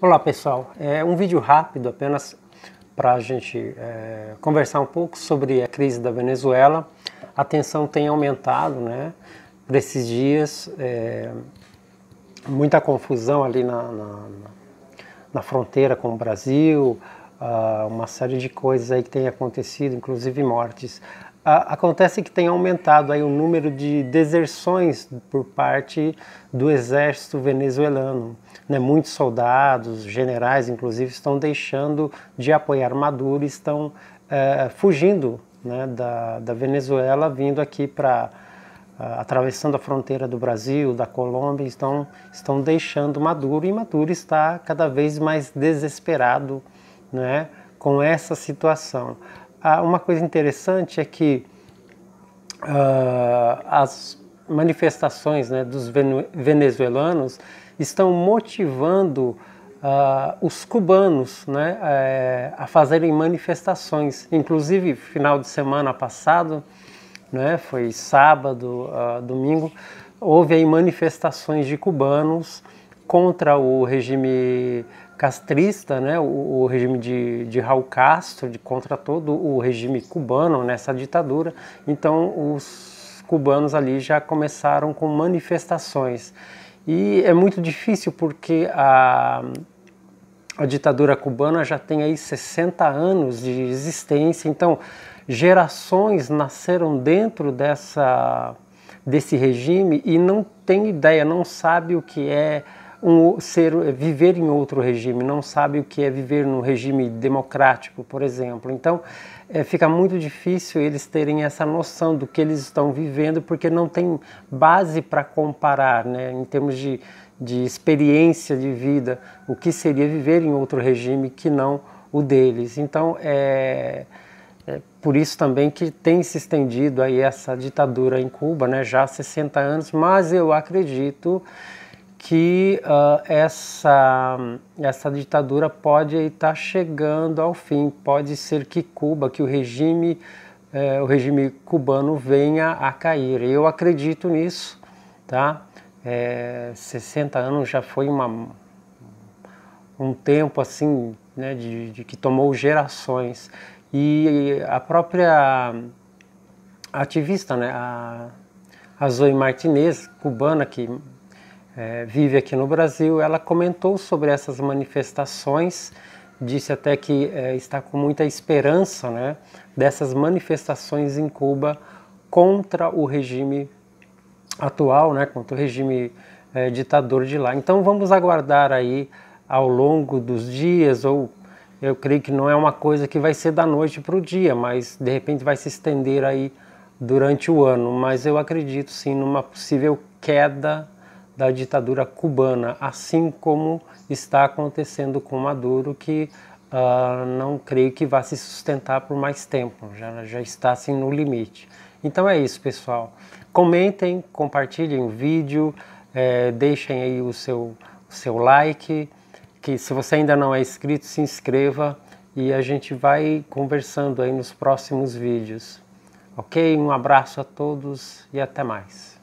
Olá pessoal, é um vídeo rápido apenas para a gente é, conversar um pouco sobre a crise da Venezuela. A tensão tem aumentado, né? Por esses dias, é, muita confusão ali na, na, na fronteira com o Brasil, ah, uma série de coisas aí que tem acontecido, inclusive mortes. Ah, acontece que tem aumentado aí o número de deserções por parte do exército venezuelano. Né? Muitos soldados, generais, inclusive, estão deixando de apoiar Maduro, estão uh, fugindo né, da, da Venezuela, vindo aqui para ah, atravessando a fronteira do Brasil, da Colômbia, estão, estão deixando Maduro e Maduro está cada vez mais desesperado né, com essa situação. Ah, uma coisa interessante é que ah, as manifestações né, dos venezuelanos estão motivando ah, os cubanos né, eh, a fazerem manifestações. Inclusive, final de semana passado, né, foi sábado, ah, domingo, houve aí manifestações de cubanos contra o regime castrista, né, o, o regime de, de Raul Castro, de contra todo o regime cubano nessa ditadura. Então os cubanos ali já começaram com manifestações. E é muito difícil porque a, a ditadura cubana já tem aí 60 anos de existência, então gerações nasceram dentro dessa, desse regime e não tem ideia, não sabe o que é um ser viver em outro regime, não sabe o que é viver num regime democrático, por exemplo. Então, é, fica muito difícil eles terem essa noção do que eles estão vivendo, porque não tem base para comparar, né, em termos de, de experiência de vida, o que seria viver em outro regime que não o deles. Então, é, é por isso também que tem se estendido aí essa ditadura em Cuba, né, já há 60 anos, mas eu acredito que uh, essa, essa ditadura pode estar chegando ao fim. Pode ser que Cuba, que o regime, eh, o regime cubano venha a cair. Eu acredito nisso, tá? É, eh, 60 anos já foi uma, um tempo assim, né, de, de que tomou gerações. E a própria ativista, né, a, a Zoe Martinez, cubana, que é, vive aqui no Brasil, ela comentou sobre essas manifestações, disse até que é, está com muita esperança né, dessas manifestações em Cuba contra o regime atual, né, contra o regime é, ditador de lá. Então vamos aguardar aí ao longo dos dias, ou eu creio que não é uma coisa que vai ser da noite para o dia, mas de repente vai se estender aí durante o ano. Mas eu acredito sim numa possível queda da ditadura cubana, assim como está acontecendo com Maduro, que uh, não creio que vá se sustentar por mais tempo, já, já está assim no limite. Então é isso, pessoal. Comentem, compartilhem o vídeo, é, deixem aí o seu, o seu like, que se você ainda não é inscrito, se inscreva e a gente vai conversando aí nos próximos vídeos. Ok? Um abraço a todos e até mais.